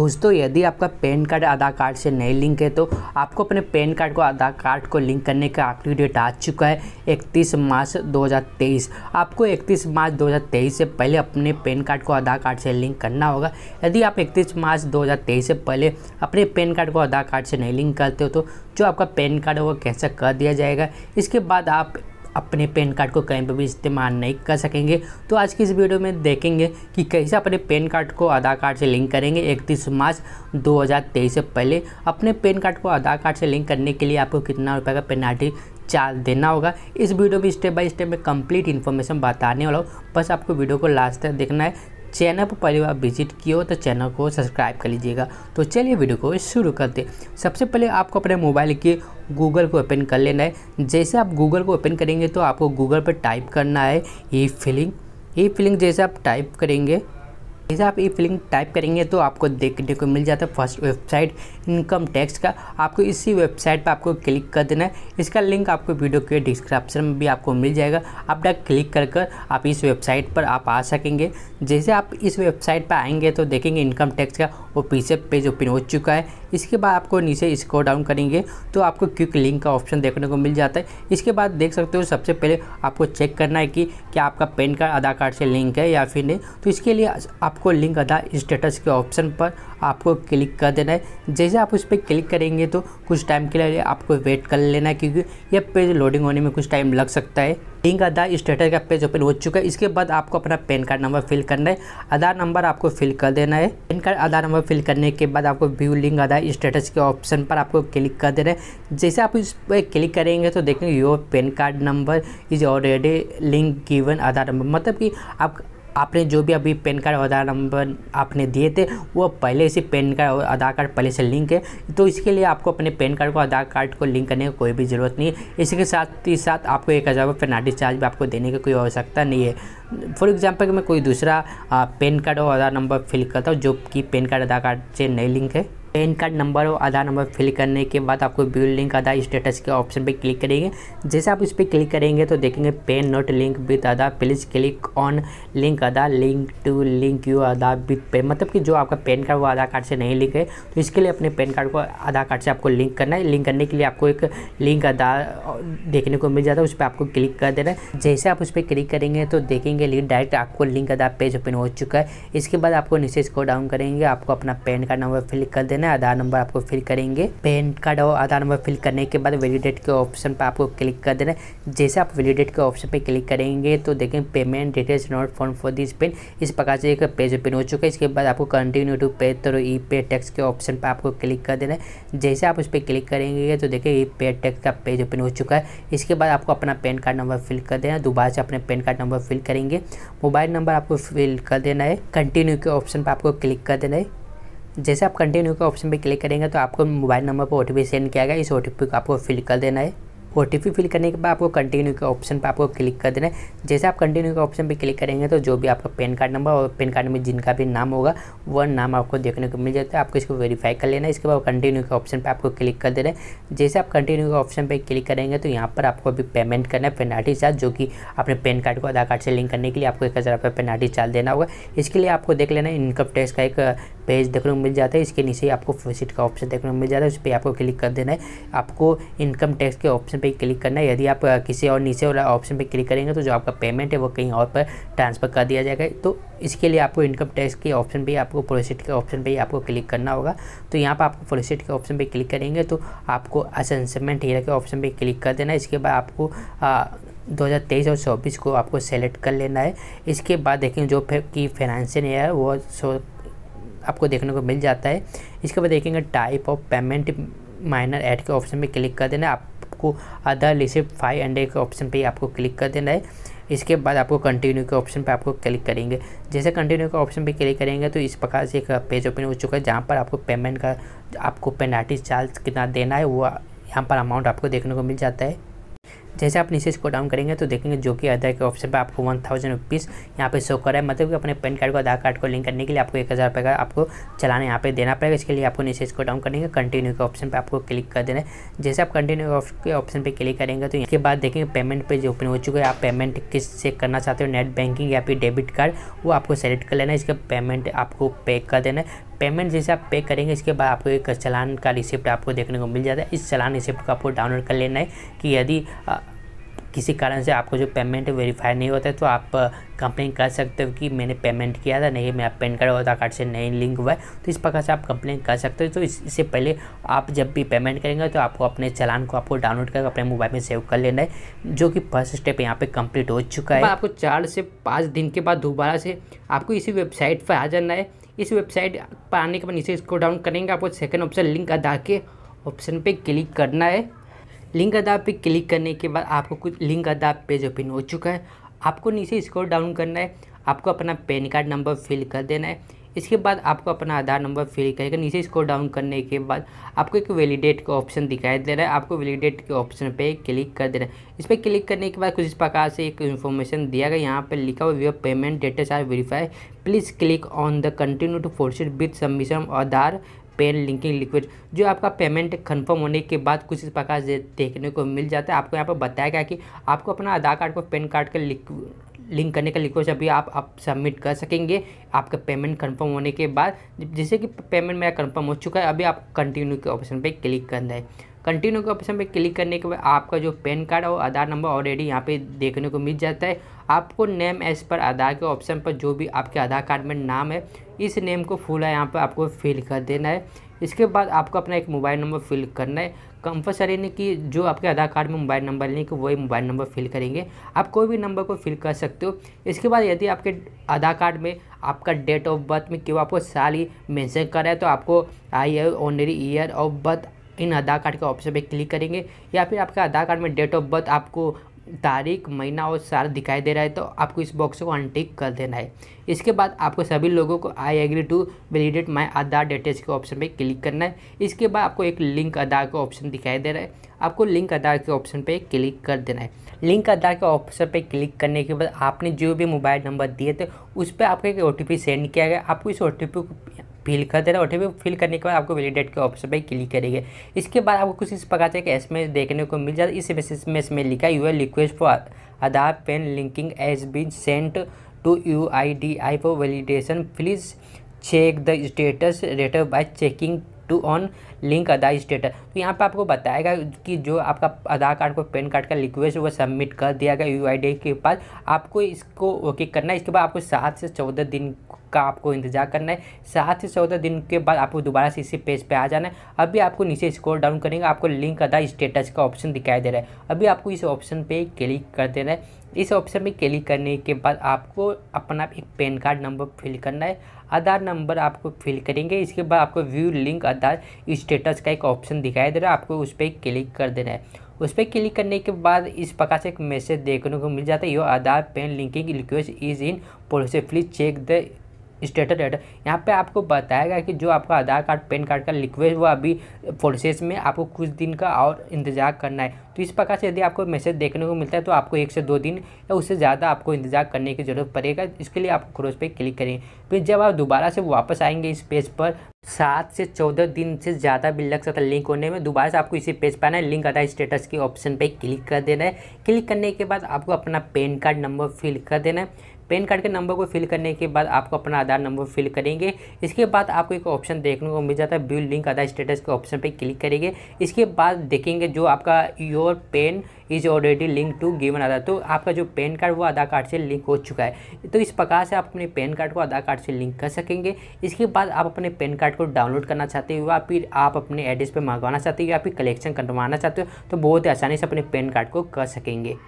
दोस्तों यदि आपका पैन कार्ड आधार कार्ड से नहीं लिंक है तो आपको अपने पैन कार्ड को आधार कार्ड को लिंक करने का आखिरी डेट आ चुका है 31 मार्च 2023 आपको 31 मार्च 2023 से पहले अपने पैन कार्ड को आधार कार्ड से लिंक करना होगा यदि आप 31 मार्च 2023 से पहले अपने पैन कार्ड को आधार कार्ड से नहीं लिंक करते हो तो जो आपका पैन कार्ड है वो कैंसिल कर दिया जाएगा इसके बाद आप अपने पेन कार्ड को कहीं पर भी इस्तेमाल नहीं कर सकेंगे तो आज की इस वीडियो में देखेंगे कि कैसे अपने पेन कार्ड को आधार कार्ड से लिंक करेंगे इकतीस मार्च 2023 से पहले अपने पेन कार्ड को आधार कार्ड से लिंक करने के लिए आपको कितना रुपये का पेनाल्टी चार्ज देना होगा इस वीडियो में स्टेप बाय स्टेप में कंप्लीट इन्फॉर्मेशन बताने वाला हूँ बस आपको वीडियो को लास्ट तक देखना है चैनल पर पहली बार विजिट किए हो तो चैनल को सब्सक्राइब कर लीजिएगा तो चलिए वीडियो को शुरू करते सबसे पहले आपको अपने मोबाइल के गूगल को ओपन कर लेना है जैसे आप गूगल को ओपन करेंगे तो आपको गूगल पर टाइप करना है ई फिलिंग ई फिलिंग जैसे आप टाइप करेंगे जैसे आप ये फिलिंग टाइप करेंगे तो आपको देखने को मिल जाता है फर्स्ट वेबसाइट इनकम टैक्स का आपको इसी वेबसाइट पर आपको क्लिक कर देना है इसका लिंक आपको वीडियो के डिस्क्रिप्शन में भी आपको मिल जाएगा आप डायरेक्ट क्लिक कर कर आप इस वेबसाइट पर आप आ सकेंगे जैसे आप इस वेबसाइट पर आएंगे तो देखेंगे इनकम टैक्स का वो पीछे पेज ओपन हो चुका है इसके बाद आपको नीचे इसको डाउन करेंगे तो आपको क्विक लिंक का ऑप्शन देखने को मिल जाता है इसके बाद देख सकते हो सबसे पहले आपको चेक करना है कि क्या आपका पेन कार्ड आधार कार्ड से लिंक है या फिर नहीं तो इसके लिए आपको लिंक आधार स्टेटस के ऑप्शन पर आपको क्लिक कर देना है जैसे आप उस पर क्लिक करेंगे तो कुछ टाइम के लिए आपको वेट कर लेना है क्योंकि यह पेज लोडिंग होने में कुछ टाइम लग सकता है लिंक आधार स्टेटस का पेज ओपन हो चुका है इसके बाद आपको अपना पैन कार्ड नंबर फिल करना है आधार नंबर आपको फिल कर देना है PAN card Aadhaar number fill करने के बाद आपको व्यू लिंक आधार स्टेटस के ऑप्शन पर आपको क्लिक कर देना है जैसे आप इस पर क्लिक करेंगे तो देखेंगे your PAN card number is already link given Aadhaar number मतलब कि आप आपने जो भी अभी पेन कार्ड आधार नंबर आपने दिए थे वो पहले से पेन कार्ड और आधार कार्ड पहले से लिंक है तो इसके लिए आपको अपने पेन कार्ड को आधार कार्ड को लिंक करने की कोई भी ज़रूरत नहीं है इसी के साथ ही साथ आपको एक हज़ार रुपये नाटी चार्ज भी आपको देने की कोई आवश्यकता नहीं है फॉर एग्जाम्पल मैं कोई दूसरा पेन कार्ड और आधार नंबर फिल करता हूँ जो कि पेन कार्ड आधार कार्ड से नई लिंक है पैन कार्ड नंबर और आधार नंबर फिल करने के बाद आपको बिल लिंक आधार स्टेटस के ऑप्शन पर क्लिक करेंगे जैसे आप इस पर क्लिक करेंगे तो देखेंगे PAN not link with Aadhaar please click on link Aadhaar link to link you Aadhaar with PAN मतलब कि जो आपका पैन कार्ड वो आधार कार्ड से नहीं लिंक है तो इसके लिए अपने पैन कार्ड को आधार कार्ड से आपको लिंक करना है लिंक करने के लिए आपको एक लिंक आधार देखने को मिल जाता है उस पर आपको क्लिक कर देना है जैसे आप उस पर क्लिक करेंगे तो देखेंगे डायरेक्ट आपको लिंक आधार पेज ओपन हो चुका है इसके बाद आपको निशेष को डाउन करेंगे आपको अपना पैन कार्ड नंबर फिल कर देना करना है आधार नंबर आपको फिल करेंगे पेन कार्ड और आधार नंबर फिल करने के बाद वैलिडेट के ऑप्शन पर आपको क्लिक कर देना है जैसे आप वैलिडेट के ऑप्शन पर क्लिक करेंगे तो देखें payment details not form for this PAN इस प्रकार से एक पेज ओपन हो चुका है इसके बाद आपको कंटिन्यू टू पे तो ई पे टैक्स के ऑप्शन पर आपको क्लिक कर देना है जैसे आप उस पर क्लिक करेंगे तो देखें ई पे टैक्स का पेज ओपन हो चुका है इसके बाद आपको अपना पेन कार्ड नंबर फिल कर देना है दोबारा से अपने पेन कार्ड नंबर फिल करेंगे मोबाइल नंबर आपको फिल कर देना है कंटिन्यू के ऑप्शन पर आपको क्लिक कर देना है जैसे आप कंटिन्यू के ऑप्शन पे क्लिक करेंगे तो आपको मोबाइल नंबर पर ओ सेंड किया गया इस ओ को आपको फिल कर देना है ओ फिल करने के बाद आपको कंटिन्यू के ऑप्शन पर आपको क्लिक कर देना है जैसे आप कंटिन्यू के ऑप्शन पर क्लिक करेंगे तो जो भी आपका पेन कार्ड नंबर और पेन कार्ड में जिनका भी नाम होगा वह नाम आपको देखने को मिल जाता है आपको इसको वेरीफाई कर लेना है इसके बाद कंटिन्यू के ऑप्शन पर आपको क्लिक कर देना है जैसे आप कंटिन्यू के ऑप्शन पर क्लिक करेंगे तो यहाँ पर आपको अभी पेमेंट करना है पेनाल्टी चार्ज जो कि अपने पेन कार्ड को आधार कार्ड से लिंक करने के लिए आपको एक हज़ार रुपये पेनाल्टी चार्ज देना होगा इसके लिए आपको देख लेना इनकम टैक्स का एक पेज देखने को मिल जाता है इसके नीचे आपको विजिट का ऑप्शन देखने को मिल जाता है उस पर आपको क्लिक कर देना है आपको इनकम टैक्स के ऑप्शन पर क्लिक करना है यदि आप किसी और नीचे वाला ऑप्शन पर क्लिक करेंगे तो जो आपका पेमेंट है वो कहीं और पर ट्रांसफ़र कर दिया जाएगा तो इसके लिए आपको इनकम टैक्स के ऑप्शन पर आपको प्रोसीड के ऑप्शन पर आपको क्लिक करना होगा तो यहाँ पर आपको प्रोसिट के ऑप्शन पर क्लिक करेंगे तो आपको असेंसमेंट हीरा के ऑप्शन पर क्लिक कर देना है इसके बाद आपको आ, 2023 और 24 को आपको सेलेक्ट कर लेना है इसके बाद देखें जो फे, की फाइनेंशियल ईयर वो आपको देखने को मिल जाता है इसके बाद देखेंगे type of payment minor head के ऑप्शन में क्लिक कर देना आपको आधार रिसिप्ट फाइव अंडे के ऑप्शन पे आपको क्लिक कर देना है इसके बाद आपको कंटिन्यू के ऑप्शन पर आपको क्लिक करेंगे जैसे कंटिन्यू के ऑप्शन पर क्लिक करेंगे तो इस प्रकार से एक पेज ओपन हो चुका है जहाँ पर आपको पेमेंट का आपको पेनाल्टी चार्ज कितना देना है वो यहाँ पर अमाउंट आपको देखने को मिल जाता है जैसे आप नीचे इसको डाउन करेंगे तो देखेंगे जो कि आधार के ऑप्शन पर आपको वन थाउजेंड रुपीज़ यहाँ पर शो कर रहा है मतलब कि अपने पैन कार्ड को आधार कार्ड को लिंक करने के लिए आपको एक हज़ार रुपये का आपको चलाने यहाँ पर देना पड़ेगा इसके लिए आपको नीचे इसको डाउन करेंगे कंटिन्यू के ऑप्शन पर आपको क्लिक कर देना है जैसे आप कंटिन्यू के ऑप्शन पर क्लिक करेंगे तो इसके बाद देखेंगे पेमेंट पर जो ओपन हो चुका है आप पेमेंट किस से करना चाहते हो नेट बैंकिंग या फिर डेबिट कार्ड वो आपको सेलेक्ट कर लेना है इसका पेमेंट आपको पे कर देना है पेमेंट जैसे आप पे करेंगे इसके बाद आपको एक चलान का रिसिप्ट आपको देखने को मिल जाता है इस चलान रिसिप्ट को आपको डाउनलोड कर लेना है कि यदि किसी कारण से आपको जो पेमेंट वेरीफाई नहीं होता है तो आप कंप्लेन कर सकते हो कि मैंने पेमेंट किया था नहीं मेरा पेन कार्ड आधार कार्ड से नहीं लिंक हुआ है तो इस प्रकार से आप कंप्लेन कर सकते हो तो इससे पहले आप जब भी पेमेंट करेंगे तो आपको अपने चलान को आपको डाउनलोड करके अपने मोबाइल में सेव कर लेना है जो कि फर्स्ट स्टेप यहाँ पर कंप्लीट हो चुका है आपको चार से पाँच दिन के बाद दोबारा से आपको इसी वेबसाइट पर आ जाना है इस वेबसाइट पर आने के बाद इसे इसको डाउन करेंगे आपको सेकेंड ऑप्शन लिंक अदा के ऑप्शन पे क्लिक करना है लिंक अदाप पे क्लिक करने के बाद आपको कुछ लिंक अदाप पेज ओपन हो चुका है आपको नीचे स्क्रॉल डाउन करना है आपको अपना पैन कार्ड नंबर फिल कर देना है इसके बाद आपको अपना आधार नंबर फिल करेगा नीचे स्क्रॉल डाउन करने के बाद आपको एक वैलिडेट का ऑप्शन दिखाई दे रहा है आपको वैलिडेट के ऑप्शन पे क्लिक कर देना है इस पर क्लिक करने के बाद कुछ इस प्रकार से एक इन्फॉर्मेशन दिया गया यहाँ पर लिखा हुआ your payment details are verify please click on the continue to proceed with submission Aadhaar PAN linking लिक्विड जो आपका पेमेंट कन्फर्म होने के बाद कुछ इस प्रकार से देखने को मिल जाता है आपको यहाँ पर बताया गया कि आपको अपना आधार कार्ड को पेन कार्ड का लिंक करने का रिक्वेस्ट अभी आप आप सबमिट कर सकेंगे आपका पेमेंट कंफर्म होने के बाद जैसे कि पेमेंट मेरा कंफर्म हो चुका है अभी आप कंटिन्यू के ऑप्शन पे क्लिक करना है कंटिन्यू के ऑप्शन पे क्लिक करने के बाद आपका जो पैन कार्ड और आधार नंबर ऑलरेडी यहाँ पे देखने को मिल जाता है आपको नेम एज पर आधार के ऑप्शन पर जो भी आपके आधार कार्ड में नाम है इस नेम को फुल है यहाँ पर आपको फिल कर देना है इसके बाद आपको अपना एक मोबाइल नंबर फिल करना है कंपलसरी नहीं कि जो आपके आधार कार्ड में मोबाइल नंबर नहीं कि वही मोबाइल नंबर फिल करेंगे आप कोई भी नंबर को फिल कर सकते हो इसके बाद यदि आपके आधार कार्ड में आपका डेट ऑफ बर्थ में क्यों आपको साल ही मैंसन करा है तो आपको आई है only year of birth in Aadhaar card के ऑप्शन पे क्लिक करेंगे या फिर आपके आधार कार्ड में डेट ऑफ बर्थ आपको तारीख महीना और साल दिखाई दे रहा है तो आपको इस बॉक्स को अनटिक कर देना है इसके बाद आपको सभी लोगों को I agree to validate my Aadhaar details के ऑप्शन पर क्लिक करना है इसके बाद आपको एक लिंक आधार का ऑप्शन दिखाई दे रहा है आपको लिंक आधार के ऑप्शन पर क्लिक कर देना है लिंक आधार के ऑप्शन पर क्लिक करने के बाद आपने जो भी मोबाइल नंबर दिए थे उस पर आपको एक ओ सेंड किया गया आपको इस ओ को फिल कर देना ओ फिल करने के बाद आपको वैलिडेट के ऑप्शन पर क्लिक करेंगे इसके बाद आपको कुछ इस प्रकार से एस में देखने को मिल जाता है इस मैसेज में इसमें लिखा हुआ request for Aadhaar PAN linking has been sent to U I D I for validation please check the status later by checking to on link Aadhaar status तो यहाँ पर आपको बताएगा कि जो आपका आधार कार्ड को पैन कार्ड का रिक्वेस्ट वो सबमिट कर दिया गया यू के पास आपको इसको ओके करना है इसके बाद आपको सात से चौदह दिन का आपको इंतजार करना है सात से चौदह दिन के बाद आपको दोबारा से इसी पेज पे आ जाना है अभी आपको नीचे स्क्रॉल डाउन करेंगे आपको लिंक अदा स्टेटस का ऑप्शन दिखाई दे रहा है अभी आपको इस ऑप्शन पे क्लिक कर देना है इस ऑप्शन में क्लिक करने के बाद आपको अपना एक पैन कार्ड नंबर फिल करना है आधार नंबर आपको फिल करेंगे इसके बाद आपको व्यू लिंक आधार स्टेटस का एक ऑप्शन दिखाई दे रहा है आपको उस पर क्लिक कर देना है उस पर क्लिक करने के बाद इस प्रकार से एक मैसेज देखने को मिल जाता है your Aadhaar PAN linking request is in process please check the status data तो यहाँ पे आपको बताएगा कि जो आपका आधार कार्ड पैन कार्ड का लिक्वेज हुआ अभी प्रोसेस में आपको कुछ दिन का और इंतजार करना है तो इस प्रकार से यदि आपको मैसेज देखने को मिलता है तो आपको एक से दो दिन या उससे ज़्यादा आपको इंतजार करने की ज़रूरत पड़ेगा इसके लिए आप क्रोज पे क्लिक करेंगे फिर जब आप दोबारा से वापस आएंगे इस पेज पर सात से चौदह दिन से ज़्यादा भी लग सकता है लिंक होने में दोबारा से आपको इसी पेज पर आना है लिंक आता है स्टेटस के ऑप्शन पे क्लिक कर देना है क्लिक करने के बाद आपको अपना पैन कार्ड नंबर फिल कर देना है पैन कार्ड के नंबर को फिल करने के बाद आपको अपना आधार नंबर फिल करेंगे इसके बाद आपको एक ऑप्शन देखने को मिल जाता है ब्यू लिंक आधार स्टेटस के ऑप्शन पर क्लिक करेंगे इसके बाद देखेंगे जो आपका your PAN is already link to given Aadhaar तो आपका जो पेन कार्ड वो आधार कार्ड से लिंक हो चुका है तो इस प्रकार से आप अपने पेन कार्ड को आधार कार्ड से लिंक कर सकेंगे इसके बाद आप अपने पेन कार्ड को डाउनलोड करना चाहते हो या फिर आप अपने एड्रेस पर मंगवाना चाहते हो या फिर कलेक्शन करवाना चाहते हो तो बहुत ही आसानी से अपने पेन कार्ड को कर सकेंगे